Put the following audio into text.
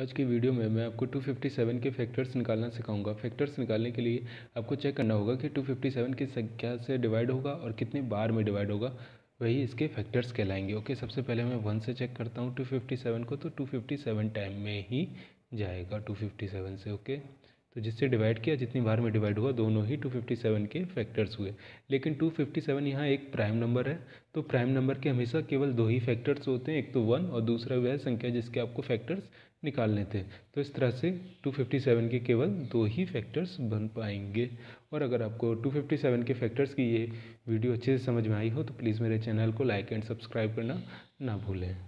आज की वीडियो में मैं आपको 257 के फैक्टर्स निकालना सिखाऊंगा फैक्टर्स निकालने के लिए आपको चेक करना होगा कि 257 की संख्या से डिवाइड होगा और कितने बार में डिवाइड होगा वही इसके फैक्टर्स कहलाएंगे ओके सबसे पहले मैं वन से चेक करता हूँ 257 को तो 257 टाइम में ही जाएगा 257 से ओके तो जिससे डिवाइड किया जितनी बार में डिवाइड हुआ दोनों ही 257 के फैक्टर्स हुए लेकिन 257 यहाँ एक प्राइम नंबर है तो प्राइम नंबर के हमेशा केवल दो ही फैक्टर्स होते हैं एक तो वन और दूसरा वह संख्या जिसके आपको फैक्टर्स निकालने थे तो इस तरह से 257 के केवल दो ही फैक्टर्स बन पाएंगे और अगर आपको 257 के फैक्टर्स की ये वीडियो अच्छे से समझ में आई हो तो प्लीज़ मेरे चैनल को लाइक एंड सब्सक्राइब करना ना भूलें